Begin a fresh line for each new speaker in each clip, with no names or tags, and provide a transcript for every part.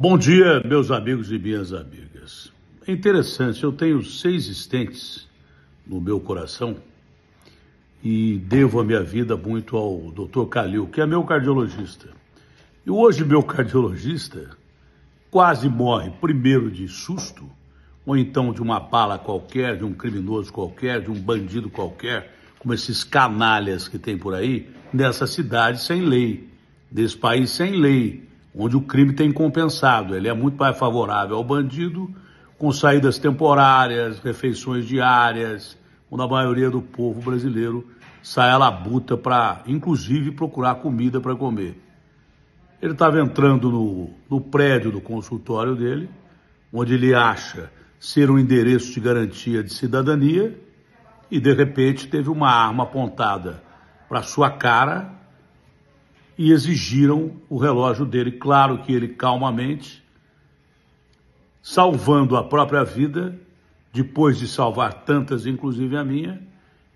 Bom dia, meus amigos e minhas amigas. É interessante, eu tenho seis estentes no meu coração e devo a minha vida muito ao Dr. Calil, que é meu cardiologista. E hoje meu cardiologista quase morre, primeiro de susto, ou então de uma bala qualquer, de um criminoso qualquer, de um bandido qualquer, como esses canalhas que tem por aí, nessa cidade sem lei, desse país sem lei onde o crime tem compensado. Ele é muito mais favorável ao bandido, com saídas temporárias, refeições diárias, onde a maioria do povo brasileiro sai à labuta para, inclusive, procurar comida para comer. Ele estava entrando no, no prédio do consultório dele, onde ele acha ser um endereço de garantia de cidadania, e de repente teve uma arma apontada para sua cara e exigiram o relógio dele. Claro que ele calmamente, salvando a própria vida, depois de salvar tantas, inclusive a minha,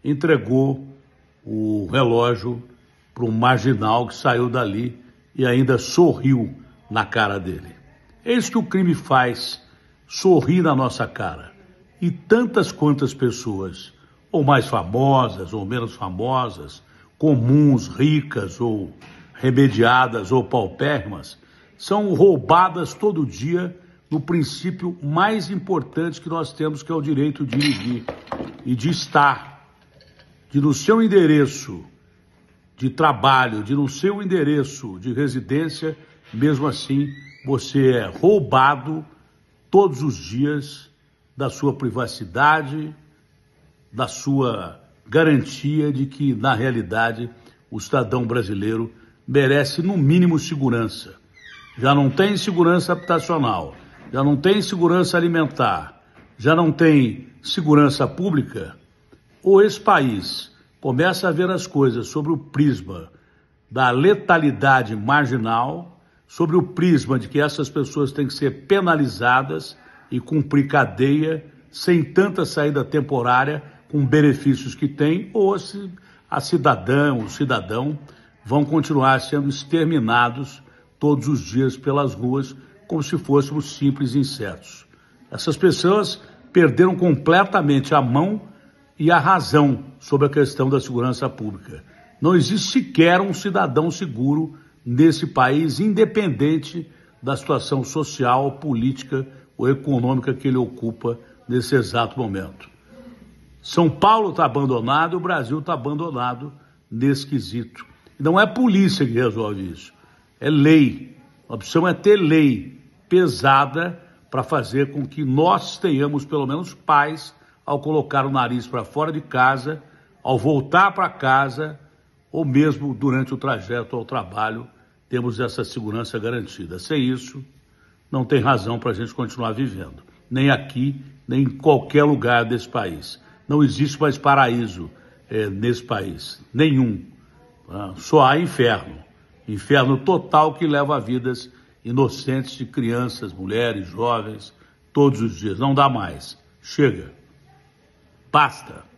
entregou o relógio para um marginal que saiu dali e ainda sorriu na cara dele. Eis é que o crime faz sorrir na nossa cara. E tantas quantas pessoas, ou mais famosas ou menos famosas, comuns, ricas ou remediadas ou paupérrimas, são roubadas todo dia no princípio mais importante que nós temos, que é o direito de ir e de estar, de no seu endereço de trabalho, de no seu endereço de residência, mesmo assim você é roubado todos os dias da sua privacidade, da sua garantia de que, na realidade, o cidadão brasileiro merece, no mínimo, segurança. Já não tem segurança habitacional, já não tem segurança alimentar, já não tem segurança pública, ou esse país começa a ver as coisas sobre o prisma da letalidade marginal, sobre o prisma de que essas pessoas têm que ser penalizadas e cumprir cadeia sem tanta saída temporária, com benefícios que tem, ou se a cidadã, o cidadão vão continuar sendo exterminados todos os dias pelas ruas, como se fôssemos simples insetos. Essas pessoas perderam completamente a mão e a razão sobre a questão da segurança pública. Não existe sequer um cidadão seguro nesse país, independente da situação social, política ou econômica que ele ocupa nesse exato momento. São Paulo está abandonado, o Brasil está abandonado nesse quesito. Não é polícia que resolve isso, é lei. A opção é ter lei pesada para fazer com que nós tenhamos pelo menos paz ao colocar o nariz para fora de casa, ao voltar para casa ou mesmo durante o trajeto ao trabalho, temos essa segurança garantida. Sem isso, não tem razão para a gente continuar vivendo, nem aqui, nem em qualquer lugar desse país. Não existe mais paraíso é, nesse país, nenhum. Né? Só há é inferno. Inferno total que leva a vidas inocentes de crianças, mulheres, jovens, todos os dias. Não dá mais. Chega. Basta.